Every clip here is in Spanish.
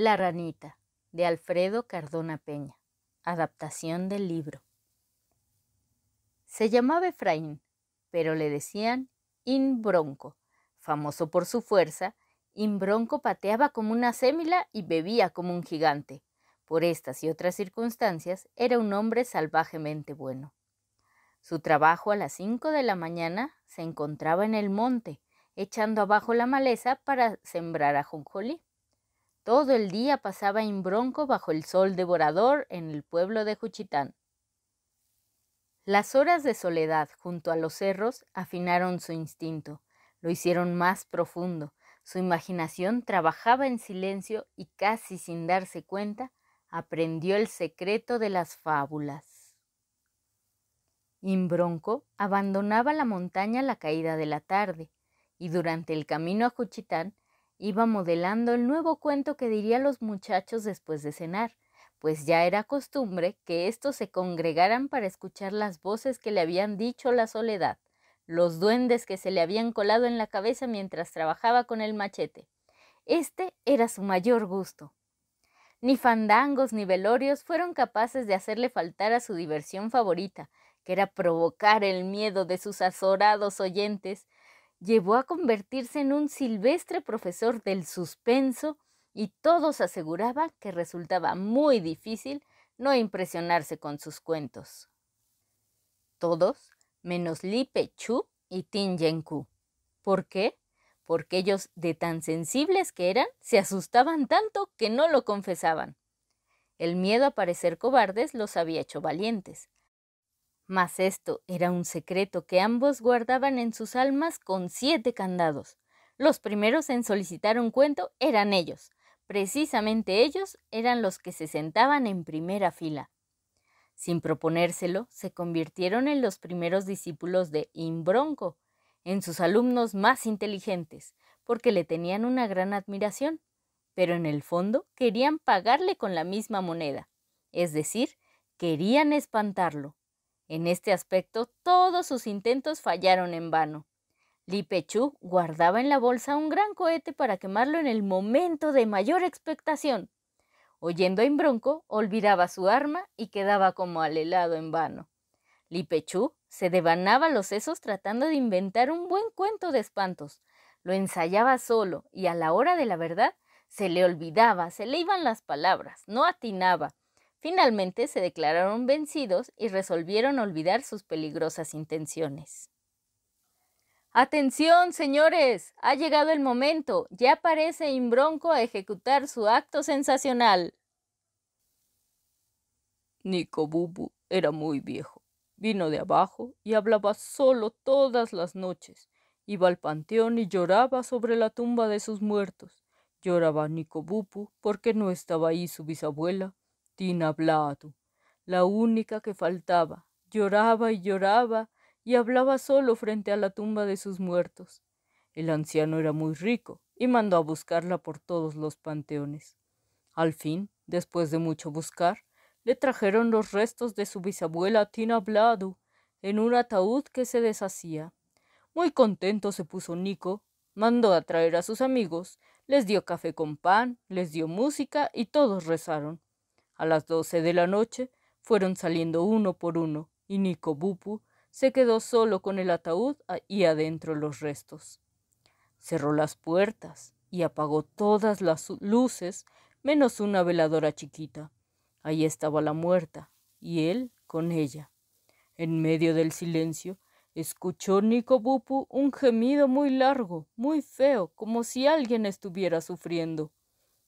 La ranita, de Alfredo Cardona Peña. Adaptación del libro. Se llamaba Efraín, pero le decían Inbronco. Famoso por su fuerza, Inbronco pateaba como una sémila y bebía como un gigante. Por estas y otras circunstancias, era un hombre salvajemente bueno. Su trabajo a las cinco de la mañana se encontraba en el monte, echando abajo la maleza para sembrar a todo el día pasaba en bronco bajo el sol devorador en el pueblo de Juchitán. Las horas de soledad junto a los cerros afinaron su instinto, lo hicieron más profundo. Su imaginación trabajaba en silencio y casi sin darse cuenta, aprendió el secreto de las fábulas. Imbronco abandonaba la montaña a la caída de la tarde y durante el camino a Juchitán Iba modelando el nuevo cuento que diría los muchachos después de cenar, pues ya era costumbre que éstos se congregaran para escuchar las voces que le habían dicho la soledad, los duendes que se le habían colado en la cabeza mientras trabajaba con el machete. Este era su mayor gusto. Ni fandangos ni velorios fueron capaces de hacerle faltar a su diversión favorita, que era provocar el miedo de sus azorados oyentes llevó a convertirse en un silvestre profesor del suspenso y todos aseguraban que resultaba muy difícil no impresionarse con sus cuentos. Todos, menos Li Chu y Tin Yenku. ¿Por qué? Porque ellos, de tan sensibles que eran, se asustaban tanto que no lo confesaban. El miedo a parecer cobardes los había hecho valientes. Mas esto era un secreto que ambos guardaban en sus almas con siete candados. Los primeros en solicitar un cuento eran ellos. Precisamente ellos eran los que se sentaban en primera fila. Sin proponérselo, se convirtieron en los primeros discípulos de Imbronco, en sus alumnos más inteligentes, porque le tenían una gran admiración, pero en el fondo querían pagarle con la misma moneda, es decir, querían espantarlo. En este aspecto, todos sus intentos fallaron en vano. Li Pechú guardaba en la bolsa un gran cohete para quemarlo en el momento de mayor expectación. Oyendo a Imbronco, olvidaba su arma y quedaba como al helado en vano. Li Pechú se devanaba los sesos tratando de inventar un buen cuento de espantos. Lo ensayaba solo y a la hora de la verdad se le olvidaba, se le iban las palabras, no atinaba, Finalmente se declararon vencidos y resolvieron olvidar sus peligrosas intenciones. Atención, señores, ha llegado el momento. Ya parece Imbronco a ejecutar su acto sensacional. Nicobubu era muy viejo. Vino de abajo y hablaba solo todas las noches. Iba al panteón y lloraba sobre la tumba de sus muertos. Lloraba Nicobubu porque no estaba ahí su bisabuela, Tina Bladu, la única que faltaba, lloraba y lloraba y hablaba solo frente a la tumba de sus muertos. El anciano era muy rico y mandó a buscarla por todos los panteones. Al fin, después de mucho buscar, le trajeron los restos de su bisabuela Tina Bladu en un ataúd que se deshacía. Muy contento se puso Nico, mandó a traer a sus amigos, les dio café con pan, les dio música y todos rezaron. A las doce de la noche fueron saliendo uno por uno, y Nicobupu se quedó solo con el ataúd y adentro los restos. Cerró las puertas y apagó todas las luces menos una veladora chiquita. Ahí estaba la muerta, y él con ella. En medio del silencio, escuchó Nicobupu un gemido muy largo, muy feo, como si alguien estuviera sufriendo.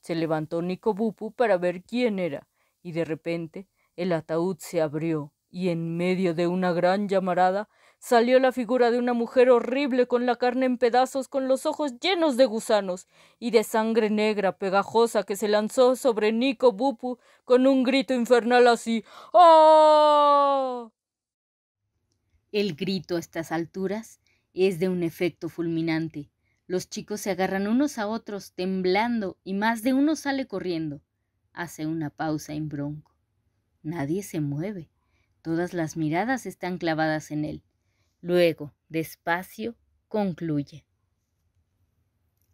Se levantó Nicobupu para ver quién era, y de repente el ataúd se abrió y en medio de una gran llamarada salió la figura de una mujer horrible con la carne en pedazos, con los ojos llenos de gusanos y de sangre negra pegajosa que se lanzó sobre Nico Bupu con un grito infernal así ¡Oh! El grito a estas alturas es de un efecto fulminante. Los chicos se agarran unos a otros, temblando, y más de uno sale corriendo hace una pausa en bronco. Nadie se mueve. Todas las miradas están clavadas en él. Luego, despacio, concluye.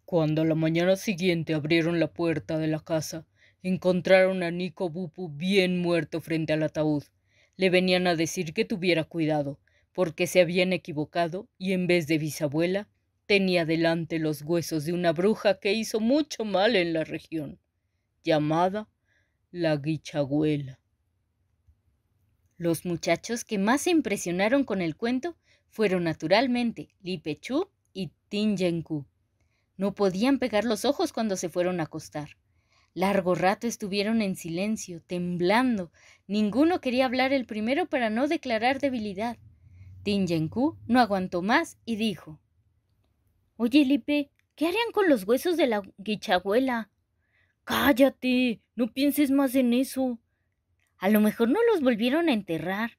Cuando la mañana siguiente abrieron la puerta de la casa, encontraron a Nico Bupu bien muerto frente al ataúd. Le venían a decir que tuviera cuidado, porque se habían equivocado y en vez de bisabuela, tenía delante los huesos de una bruja que hizo mucho mal en la región llamada la guichagüela. Los muchachos que más se impresionaron con el cuento fueron naturalmente Lipechú y Tinjenku No podían pegar los ojos cuando se fueron a acostar. Largo rato estuvieron en silencio, temblando. Ninguno quería hablar el primero para no declarar debilidad. Yen-ku no aguantó más y dijo: Oye, Lipe, ¿qué harían con los huesos de la guichagüela? Cállate, no pienses más en eso. A lo mejor no los volvieron a enterrar.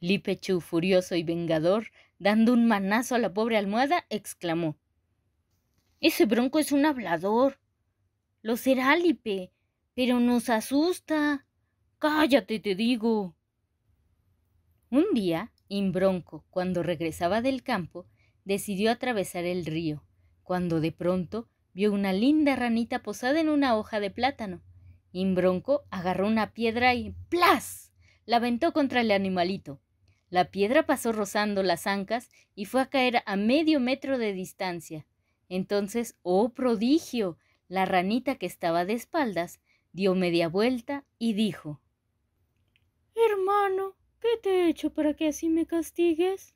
Lipechu, furioso y vengador, dando un manazo a la pobre almohada, exclamó. Ese bronco es un hablador. Lo será, Lipe, pero nos asusta. Cállate, te digo. Un día, Imbronco, cuando regresaba del campo, decidió atravesar el río, cuando de pronto Vio una linda ranita posada en una hoja de plátano. Imbronco agarró una piedra y ¡plas! la aventó contra el animalito. La piedra pasó rozando las ancas y fue a caer a medio metro de distancia. Entonces, ¡oh prodigio! La ranita que estaba de espaldas dio media vuelta y dijo Hermano, ¿qué te he hecho para que así me castigues?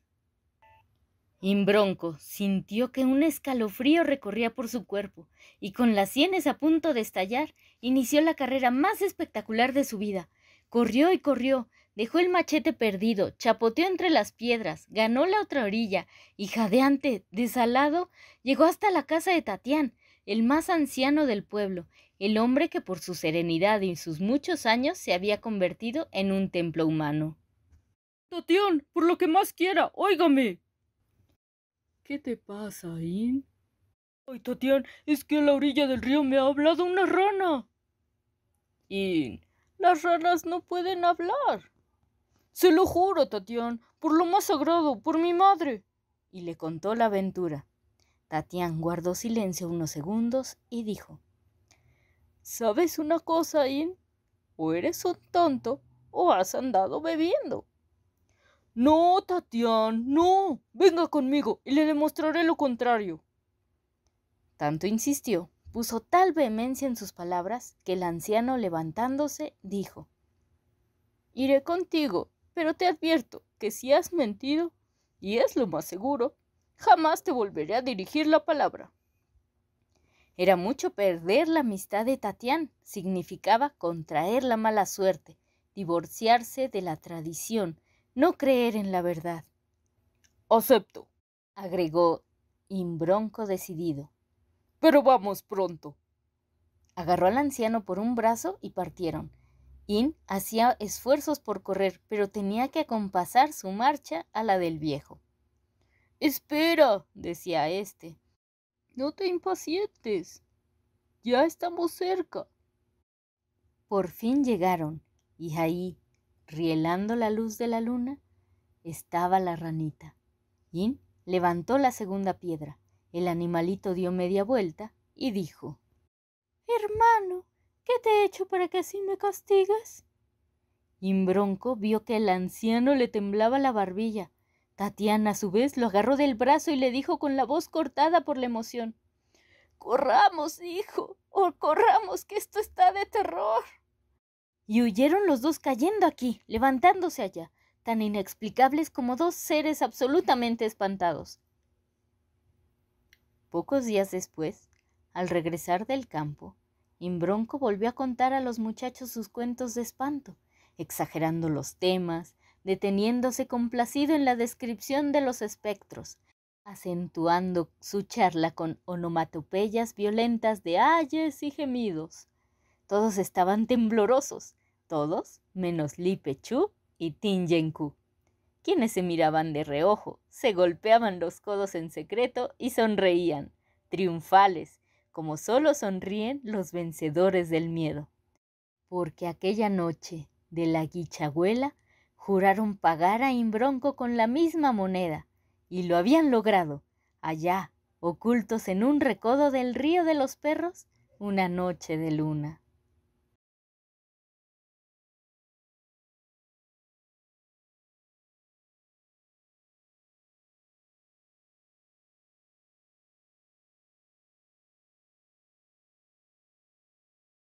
Imbronco sintió que un escalofrío recorría por su cuerpo y con las sienes a punto de estallar, inició la carrera más espectacular de su vida. Corrió y corrió, dejó el machete perdido, chapoteó entre las piedras, ganó la otra orilla y jadeante, desalado, llegó hasta la casa de Tatián, el más anciano del pueblo, el hombre que por su serenidad y sus muchos años se había convertido en un templo humano. Tatián, por lo que más quiera, óigame, ¿Qué te pasa, In? Ay, Tatián, es que a la orilla del río me ha hablado una rana. In, las ranas no pueden hablar. Se lo juro, Tatián, por lo más sagrado, por mi madre. Y le contó la aventura. Tatián guardó silencio unos segundos y dijo, ¿Sabes una cosa, In? O eres un tonto o has andado bebiendo. No, Tatián, no. Venga conmigo y le demostraré lo contrario. Tanto insistió, puso tal vehemencia en sus palabras que el anciano, levantándose, dijo Iré contigo, pero te advierto que si has mentido, y es lo más seguro, jamás te volveré a dirigir la palabra. Era mucho perder la amistad de Tatián, significaba contraer la mala suerte, divorciarse de la tradición, no creer en la verdad. Acepto, agregó Imbronco decidido. Pero vamos pronto. Agarró al anciano por un brazo y partieron. In hacía esfuerzos por correr, pero tenía que acompasar su marcha a la del viejo. Espera, decía éste. No te impacientes. Ya estamos cerca. Por fin llegaron, y ahí, rielando la luz de la luna, estaba la ranita. Yin levantó la segunda piedra. El animalito dio media vuelta y dijo Hermano, ¿qué te he hecho para que así me castigas? Bronco vio que el anciano le temblaba la barbilla. Tatiana, a su vez, lo agarró del brazo y le dijo con la voz cortada por la emoción Corramos, hijo, o corramos, que esto está de terror. Y huyeron los dos cayendo aquí, levantándose allá, tan inexplicables como dos seres absolutamente espantados. Pocos días después, al regresar del campo, Imbronco volvió a contar a los muchachos sus cuentos de espanto, exagerando los temas, deteniéndose complacido en la descripción de los espectros, acentuando su charla con onomatopeyas violentas de ayes y gemidos. Todos estaban temblorosos, todos menos Li Pechu y Tin Yenku, quienes se miraban de reojo, se golpeaban los codos en secreto y sonreían, triunfales, como solo sonríen los vencedores del miedo. Porque aquella noche de la guichabuela juraron pagar a Imbronco con la misma moneda, y lo habían logrado, allá, ocultos en un recodo del río de los perros, una noche de luna.